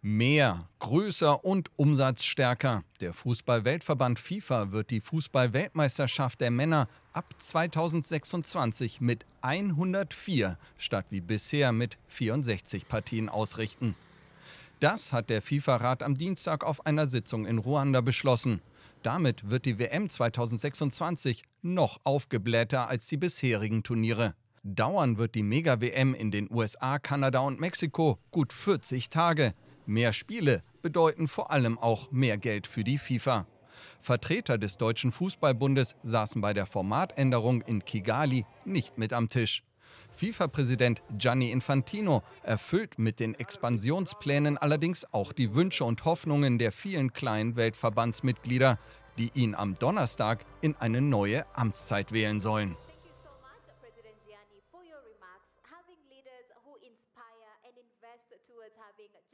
Mehr, größer und umsatzstärker. Der Fußballweltverband FIFA wird die Fußballweltmeisterschaft der Männer ab 2026 mit 104 statt wie bisher mit 64 Partien ausrichten. Das hat der FIFA-Rat am Dienstag auf einer Sitzung in Ruanda beschlossen. Damit wird die WM 2026 noch aufgeblähter als die bisherigen Turniere. Dauern wird die Mega-WM in den USA, Kanada und Mexiko gut 40 Tage. Mehr Spiele bedeuten vor allem auch mehr Geld für die FIFA. Vertreter des Deutschen Fußballbundes saßen bei der Formatänderung in Kigali nicht mit am Tisch. FIFA-Präsident Gianni Infantino erfüllt mit den Expansionsplänen allerdings auch die Wünsche und Hoffnungen der vielen kleinen Weltverbandsmitglieder, die ihn am Donnerstag in eine neue Amtszeit wählen sollen.